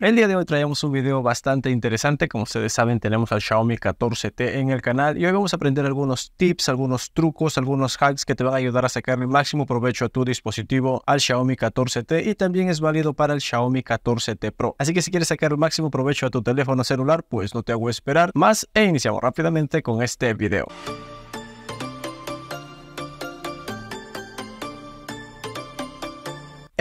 El día de hoy traemos un video bastante interesante, como ustedes saben tenemos al Xiaomi 14T en el canal y hoy vamos a aprender algunos tips, algunos trucos, algunos hacks que te van a ayudar a sacar el máximo provecho a tu dispositivo al Xiaomi 14T y también es válido para el Xiaomi 14T Pro. Así que si quieres sacar el máximo provecho a tu teléfono celular, pues no te hago esperar más e iniciamos rápidamente con este video.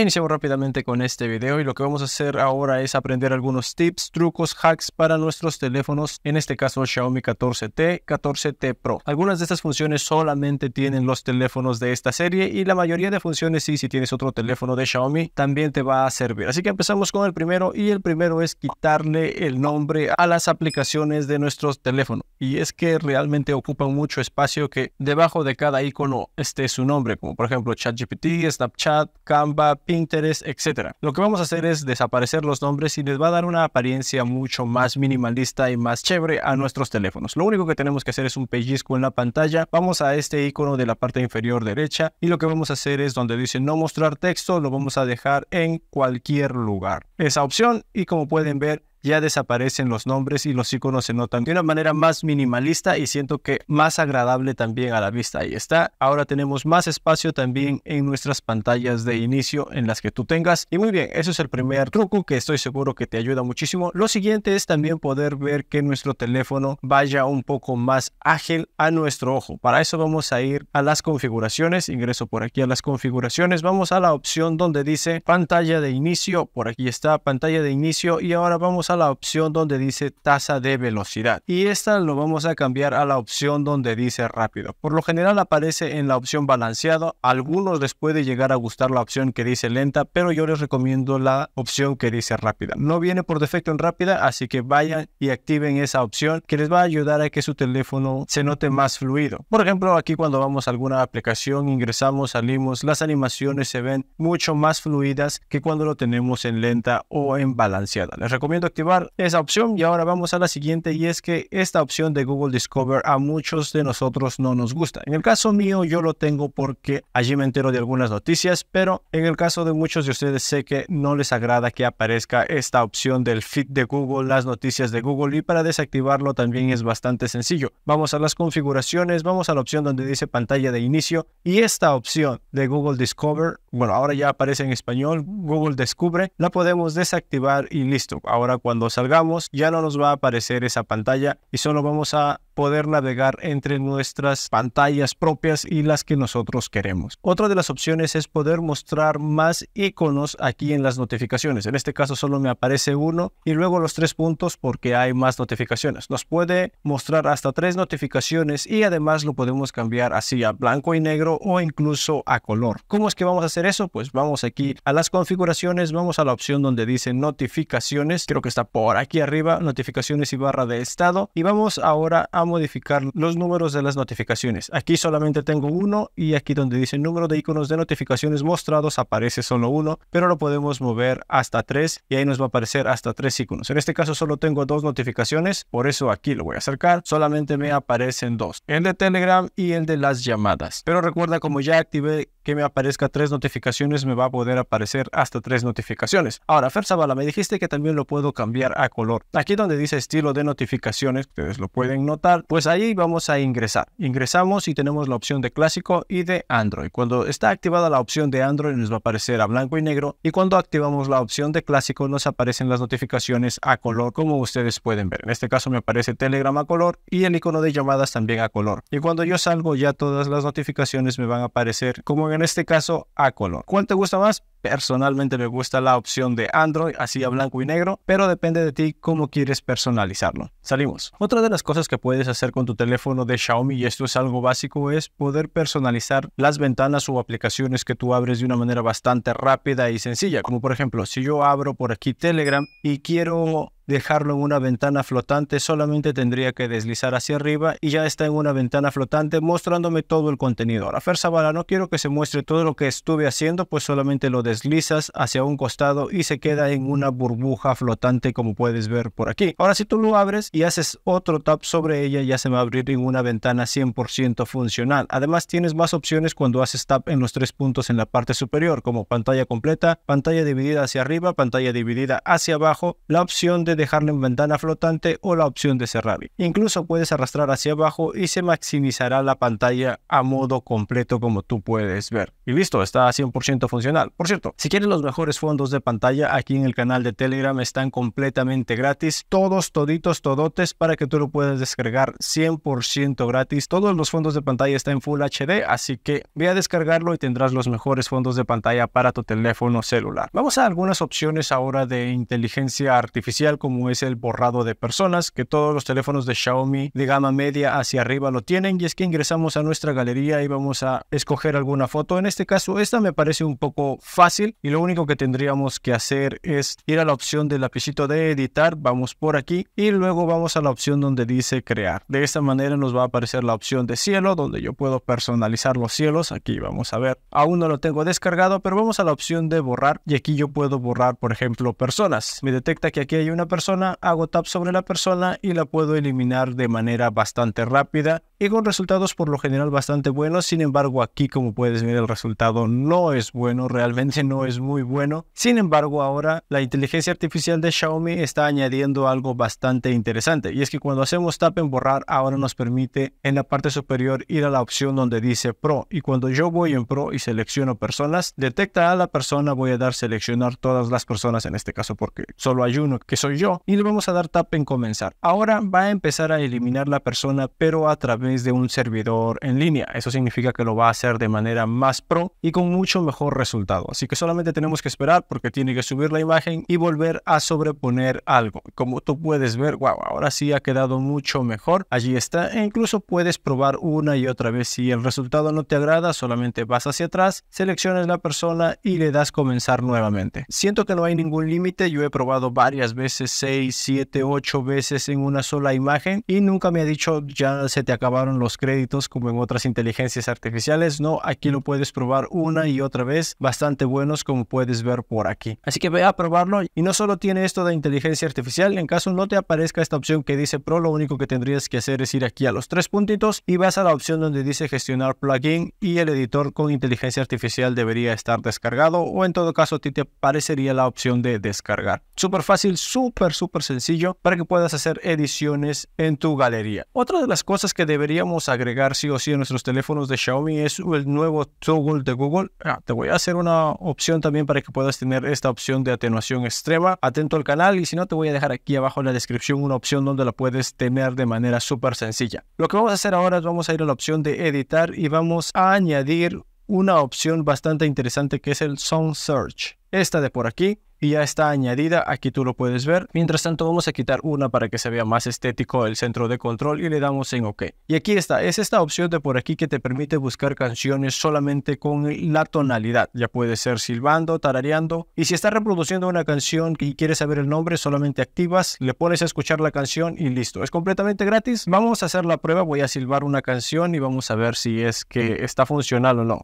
iniciamos rápidamente con este video y lo que vamos a hacer ahora es aprender algunos tips, trucos, hacks para nuestros teléfonos, en este caso Xiaomi 14T, 14T Pro. Algunas de estas funciones solamente tienen los teléfonos de esta serie y la mayoría de funciones sí, si tienes otro teléfono de Xiaomi también te va a servir. Así que empezamos con el primero y el primero es quitarle el nombre a las aplicaciones de nuestros teléfonos. Y es que realmente ocupa mucho espacio que debajo de cada icono esté su nombre, como por ejemplo ChatGPT, Snapchat, Canva, Pinterest, etc. Lo que vamos a hacer es desaparecer los nombres y les va a dar una apariencia mucho más minimalista y más chévere a nuestros teléfonos. Lo único que tenemos que hacer es un pellizco en la pantalla. Vamos a este icono de la parte inferior derecha y lo que vamos a hacer es donde dice no mostrar texto, lo vamos a dejar en cualquier lugar. Esa opción y como pueden ver ya desaparecen los nombres y los iconos se notan de una manera más minimalista y siento que más agradable también a la vista. Ahí está. Ahora tenemos más espacio también en nuestras pantallas de inicio en las que tú tengas. Y muy bien, eso es el primer truco que estoy seguro que te ayuda muchísimo. Lo siguiente es también poder ver que nuestro teléfono vaya un poco más ágil a nuestro ojo. Para eso vamos a ir a las configuraciones. Ingreso por aquí a las configuraciones. Vamos a la opción donde dice pantalla de inicio. Por aquí está pantalla de inicio y ahora vamos a la opción donde dice tasa de velocidad y esta lo vamos a cambiar a la opción donde dice rápido. Por lo general aparece en la opción balanceado, algunos les puede llegar a gustar la opción que dice lenta, pero yo les recomiendo la opción que dice rápida. No viene por defecto en rápida, así que vayan y activen esa opción que les va a ayudar a que su teléfono se note más fluido. Por ejemplo, aquí cuando vamos a alguna aplicación, ingresamos, salimos, las animaciones se ven mucho más fluidas que cuando lo tenemos en lenta o en balanceada. Les recomiendo activar esa opción y ahora vamos a la siguiente y es que esta opción de Google Discover a muchos de nosotros no nos gusta. En el caso mío yo lo tengo porque allí me entero de algunas noticias, pero en el caso de muchos de ustedes sé que no les agrada que aparezca esta opción del feed de Google, las noticias de Google y para desactivarlo también es bastante sencillo. Vamos a las configuraciones, vamos a la opción donde dice pantalla de inicio y esta opción de Google Discover, bueno ahora ya aparece en español, Google Descubre, la podemos desactivar y listo. Ahora cuando salgamos ya no nos va a aparecer esa pantalla y solo vamos a poder navegar entre nuestras pantallas propias y las que nosotros queremos. Otra de las opciones es poder mostrar más iconos aquí en las notificaciones. En este caso solo me aparece uno y luego los tres puntos porque hay más notificaciones. Nos puede mostrar hasta tres notificaciones y además lo podemos cambiar así a blanco y negro o incluso a color. ¿Cómo es que vamos a hacer eso? Pues vamos aquí a las configuraciones, vamos a la opción donde dice notificaciones. Creo que por aquí arriba, notificaciones y barra de estado. Y vamos ahora a modificar los números de las notificaciones. Aquí solamente tengo uno y aquí donde dice número de iconos de notificaciones mostrados aparece solo uno, pero lo podemos mover hasta tres y ahí nos va a aparecer hasta tres iconos. En este caso solo tengo dos notificaciones, por eso aquí lo voy a acercar. Solamente me aparecen dos, el de Telegram y el de las llamadas. Pero recuerda como ya activé que me aparezca tres notificaciones, me va a poder aparecer hasta tres notificaciones. Ahora, Bala, me dijiste que también lo puedo cambiar cambiar a color. Aquí donde dice estilo de notificaciones, ustedes lo pueden notar, pues ahí vamos a ingresar. Ingresamos y tenemos la opción de clásico y de Android. Cuando está activada la opción de Android nos va a aparecer a blanco y negro y cuando activamos la opción de clásico nos aparecen las notificaciones a color como ustedes pueden ver. En este caso me aparece Telegram a color y el icono de llamadas también a color. Y cuando yo salgo ya todas las notificaciones me van a aparecer como en este caso a color. ¿Cuál te gusta más? Personalmente me gusta la opción de Android, así a blanco y negro, pero depende de ti cómo quieres personalizarlo. Salimos. Otra de las cosas que puedes hacer con tu teléfono de Xiaomi, y esto es algo básico, es poder personalizar las ventanas o aplicaciones que tú abres de una manera bastante rápida y sencilla. Como por ejemplo, si yo abro por aquí Telegram y quiero dejarlo en una ventana flotante, solamente tendría que deslizar hacia arriba y ya está en una ventana flotante mostrándome todo el contenido. Ahora, bala. no quiero que se muestre todo lo que estuve haciendo, pues solamente lo deslizas hacia un costado y se queda en una burbuja flotante como puedes ver por aquí. Ahora, si tú lo abres y haces otro tap sobre ella, ya se va a abrir en una ventana 100% funcional. Además, tienes más opciones cuando haces tap en los tres puntos en la parte superior, como pantalla completa, pantalla dividida hacia arriba, pantalla dividida hacia abajo, la opción de Dejarle en ventana flotante o la opción de cerrar. Incluso puedes arrastrar hacia abajo y se maximizará la pantalla a modo completo como tú puedes ver. Y listo, está 100% funcional. Por cierto, si quieres los mejores fondos de pantalla, aquí en el canal de Telegram están completamente gratis, todos, toditos, todotes, para que tú lo puedas descargar 100% gratis. Todos los fondos de pantalla están en Full HD, así que ve a descargarlo y tendrás los mejores fondos de pantalla para tu teléfono celular. Vamos a algunas opciones ahora de inteligencia artificial como es el borrado de personas, que todos los teléfonos de Xiaomi de gama media hacia arriba lo tienen, y es que ingresamos a nuestra galería y vamos a escoger alguna foto. En este caso, esta me parece un poco fácil y lo único que tendríamos que hacer es ir a la opción del lapicito de editar, vamos por aquí y luego vamos a la opción donde dice crear. De esta manera nos va a aparecer la opción de cielo, donde yo puedo personalizar los cielos. Aquí vamos a ver, aún no lo tengo descargado, pero vamos a la opción de borrar y aquí yo puedo borrar, por ejemplo, personas. Me detecta que aquí hay una persona persona, hago tap sobre la persona y la puedo eliminar de manera bastante rápida y con resultados por lo general bastante buenos. Sin embargo, aquí como puedes ver el resultado no es bueno, realmente no es muy bueno. Sin embargo, ahora la inteligencia artificial de Xiaomi está añadiendo algo bastante interesante y es que cuando hacemos tap en borrar ahora nos permite en la parte superior ir a la opción donde dice Pro y cuando yo voy en Pro y selecciono personas, detecta a la persona, voy a dar seleccionar todas las personas en este caso porque solo hay uno que soy yo y le vamos a dar tap en comenzar. Ahora va a empezar a eliminar la persona pero a través de un servidor en línea. Eso significa que lo va a hacer de manera más pro y con mucho mejor resultado. Así que solamente tenemos que esperar porque tiene que subir la imagen y volver a sobreponer algo. Como tú puedes ver, wow, ahora sí ha quedado mucho mejor. Allí está e incluso puedes probar una y otra vez. Si el resultado no te agrada, solamente vas hacia atrás, seleccionas la persona y le das comenzar nuevamente. Siento que no hay ningún límite. Yo he probado varias veces 6, 7, 8 veces en una sola imagen y nunca me ha dicho ya se te acabaron los créditos como en otras inteligencias artificiales. No, aquí lo puedes probar una y otra vez, bastante buenos como puedes ver por aquí. Así que ve a probarlo y no solo tiene esto de inteligencia artificial, en caso no te aparezca esta opción que dice Pro, lo único que tendrías que hacer es ir aquí a los tres puntitos y vas a la opción donde dice gestionar plugin y el editor con inteligencia artificial debería estar descargado o en todo caso a ti te aparecería la opción de descargar. Súper fácil, súper súper, sencillo para que puedas hacer ediciones en tu galería. Otra de las cosas que deberíamos agregar sí o sí en nuestros teléfonos de Xiaomi es el nuevo toggle de Google. Ah, te voy a hacer una opción también para que puedas tener esta opción de atenuación extrema. Atento al canal y si no te voy a dejar aquí abajo en la descripción una opción donde la puedes tener de manera súper sencilla. Lo que vamos a hacer ahora es vamos a ir a la opción de editar y vamos a añadir una opción bastante interesante que es el Sound Search. Esta de por aquí y ya está añadida. Aquí tú lo puedes ver. Mientras tanto vamos a quitar una para que se vea más estético el centro de control y le damos en OK. Y aquí está, es esta opción de por aquí que te permite buscar canciones solamente con la tonalidad. Ya puede ser silbando, tarareando y si está reproduciendo una canción y quieres saber el nombre, solamente activas, le pones a escuchar la canción y listo. Es completamente gratis. Vamos a hacer la prueba, voy a silbar una canción y vamos a ver si es que está funcional o no.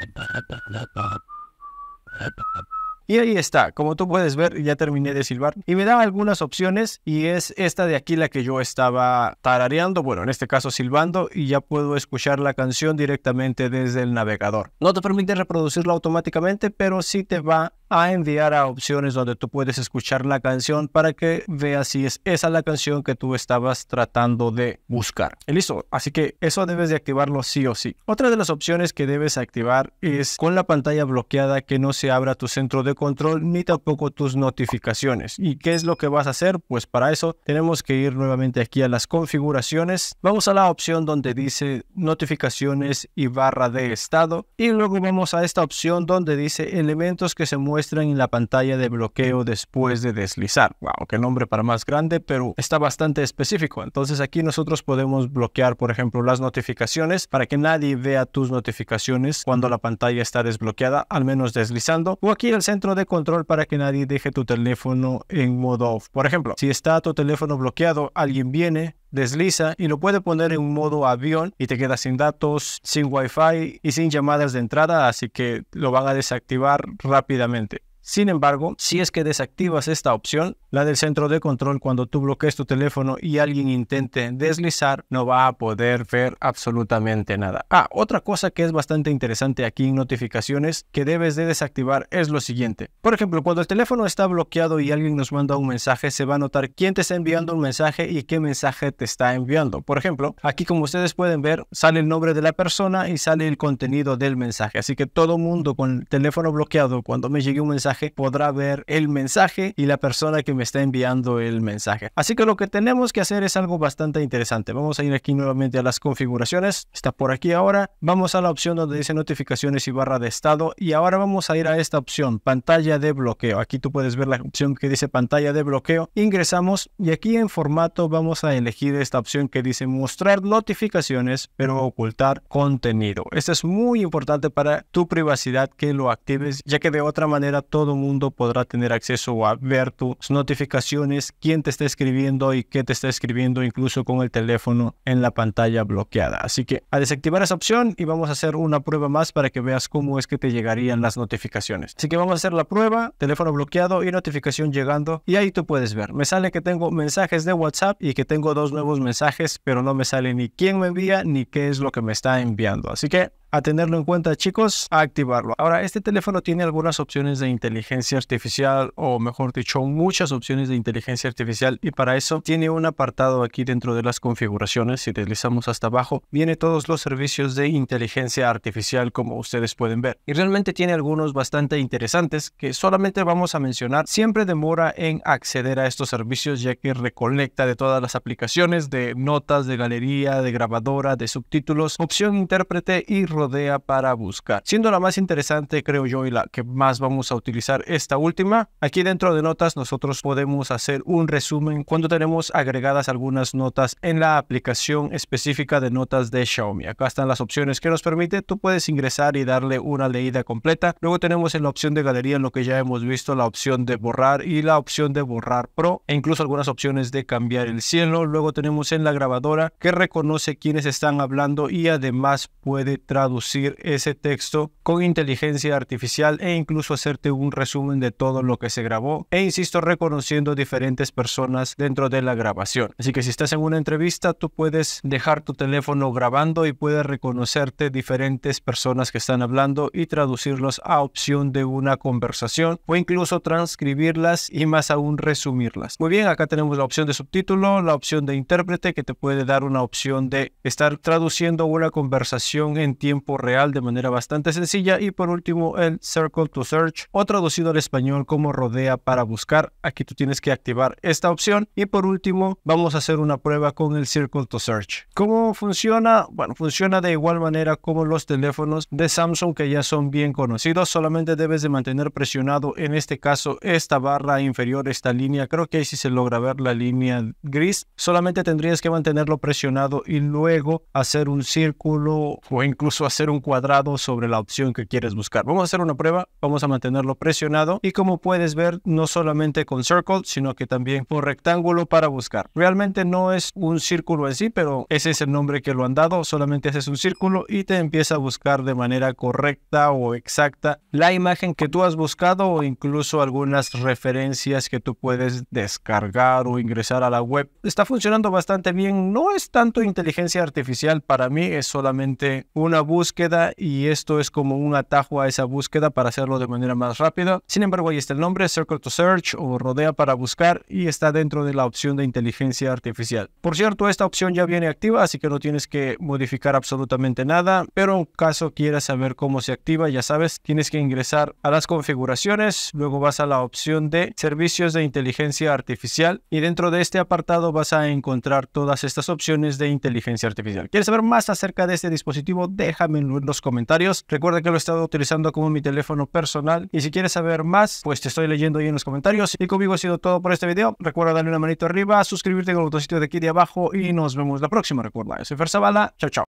Y ahí está, como tú puedes ver, ya terminé de silbar y me da algunas opciones y es esta de aquí la que yo estaba tarareando, bueno, en este caso silbando y ya puedo escuchar la canción directamente desde el navegador. No te permite reproducirla automáticamente, pero sí te va a enviar a opciones donde tú puedes escuchar la canción para que veas si es esa la canción que tú estabas tratando de buscar. Y listo, así que eso debes de activarlo sí o sí. Otra de las opciones que debes activar es con la pantalla bloqueada que no se abra tu centro de control ni tampoco tus notificaciones. ¿Y qué es lo que vas a hacer? Pues para eso tenemos que ir nuevamente aquí a las configuraciones. Vamos a la opción donde dice notificaciones y barra de estado y luego vamos a esta opción donde dice elementos que se muestran en la pantalla de bloqueo después de deslizar. Wow, qué nombre para más grande, pero está bastante específico. Entonces aquí nosotros podemos bloquear, por ejemplo, las notificaciones para que nadie vea tus notificaciones cuando la pantalla está desbloqueada, al menos deslizando. O aquí el centro de control para que nadie deje tu teléfono en modo off. Por ejemplo, si está tu teléfono bloqueado, alguien viene, desliza y lo puede poner en modo avión y te queda sin datos, sin wifi y sin llamadas de entrada, así que lo van a desactivar rápidamente. Sin embargo, si es que desactivas esta opción, la del centro de control cuando tú bloquees tu teléfono y alguien intente deslizar, no va a poder ver absolutamente nada. Ah, otra cosa que es bastante interesante aquí en notificaciones que debes de desactivar es lo siguiente. Por ejemplo, cuando el teléfono está bloqueado y alguien nos manda un mensaje, se va a notar quién te está enviando un mensaje y qué mensaje te está enviando. Por ejemplo, aquí como ustedes pueden ver, sale el nombre de la persona y sale el contenido del mensaje. Así que todo mundo con el teléfono bloqueado, cuando me llegue un mensaje, podrá ver el mensaje y la persona que me está enviando el mensaje. Así que lo que tenemos que hacer es algo bastante interesante. Vamos a ir aquí nuevamente a las configuraciones. Está por aquí ahora. Vamos a la opción donde dice notificaciones y barra de estado. Y ahora vamos a ir a esta opción, pantalla de bloqueo. Aquí tú puedes ver la opción que dice pantalla de bloqueo. Ingresamos y aquí en formato vamos a elegir esta opción que dice mostrar notificaciones pero ocultar contenido. Esto es muy importante para tu privacidad que lo actives ya que de otra manera todo todo mundo podrá tener acceso a ver tus notificaciones, quién te está escribiendo y qué te está escribiendo, incluso con el teléfono en la pantalla bloqueada. Así que a desactivar esa opción y vamos a hacer una prueba más para que veas cómo es que te llegarían las notificaciones. Así que vamos a hacer la prueba, teléfono bloqueado y notificación llegando y ahí tú puedes ver. Me sale que tengo mensajes de WhatsApp y que tengo dos nuevos mensajes, pero no me sale ni quién me envía ni qué es lo que me está enviando. Así que a tenerlo en cuenta chicos, a activarlo. Ahora, este teléfono tiene algunas opciones de inteligencia artificial o mejor dicho, muchas opciones de inteligencia artificial y para eso tiene un apartado aquí dentro de las configuraciones. Si deslizamos hasta abajo, viene todos los servicios de inteligencia artificial como ustedes pueden ver. Y realmente tiene algunos bastante interesantes que solamente vamos a mencionar. Siempre demora en acceder a estos servicios ya que recolecta de todas las aplicaciones de notas, de galería, de grabadora, de subtítulos, opción intérprete y para buscar. Siendo la más interesante, creo yo, y la que más vamos a utilizar esta última, aquí dentro de notas nosotros podemos hacer un resumen cuando tenemos agregadas algunas notas en la aplicación específica de notas de Xiaomi. Acá están las opciones que nos permite. Tú puedes ingresar y darle una leída completa. Luego tenemos en la opción de galería en lo que ya hemos visto la opción de borrar y la opción de borrar pro e incluso algunas opciones de cambiar el cielo. Luego tenemos en la grabadora que reconoce quienes están hablando y además puede traducir traducir ese texto con inteligencia artificial e incluso hacerte un resumen de todo lo que se grabó e insisto reconociendo diferentes personas dentro de la grabación. Así que si estás en una entrevista tú puedes dejar tu teléfono grabando y puedes reconocerte diferentes personas que están hablando y traducirlos a opción de una conversación o incluso transcribirlas y más aún resumirlas. Muy bien, acá tenemos la opción de subtítulo, la opción de intérprete que te puede dar una opción de estar traduciendo una conversación en tiempo real de manera bastante sencilla. Y por último, el Circle to Search o traducido al español como rodea para buscar. Aquí tú tienes que activar esta opción. Y por último, vamos a hacer una prueba con el Circle to Search. ¿Cómo funciona? Bueno, funciona de igual manera como los teléfonos de Samsung que ya son bien conocidos. Solamente debes de mantener presionado en este caso esta barra inferior, esta línea. Creo que si se logra ver la línea gris. Solamente tendrías que mantenerlo presionado y luego hacer un círculo o incluso hacer un cuadrado sobre la opción que quieres buscar. Vamos a hacer una prueba, vamos a mantenerlo presionado y como puedes ver, no solamente con circle, sino que también con rectángulo para buscar. Realmente no es un círculo en sí, pero ese es el nombre que lo han dado, solamente haces un círculo y te empieza a buscar de manera correcta o exacta la imagen que tú has buscado o incluso algunas referencias que tú puedes descargar o ingresar a la web. Está funcionando bastante bien, no es tanto inteligencia artificial para mí, es solamente una búsqueda y esto es como un atajo a esa búsqueda para hacerlo de manera más rápida. Sin embargo, ahí está el nombre, Circle to Search o rodea para buscar y está dentro de la opción de inteligencia artificial. Por cierto, esta opción ya viene activa, así que no tienes que modificar absolutamente nada, pero en caso quieras saber cómo se activa, ya sabes, tienes que ingresar a las configuraciones, luego vas a la opción de servicios de inteligencia artificial y dentro de este apartado vas a encontrar todas estas opciones de inteligencia artificial. ¿Quieres saber más acerca de este dispositivo? Deja en los comentarios. Recuerda que lo he estado utilizando como mi teléfono personal y si quieres saber más, pues te estoy leyendo ahí en los comentarios. Y conmigo ha sido todo por este video. Recuerda darle una manito arriba, suscribirte con el botoncito de aquí de abajo y nos vemos la próxima. Recuerda, yo soy Fer Chao, chao.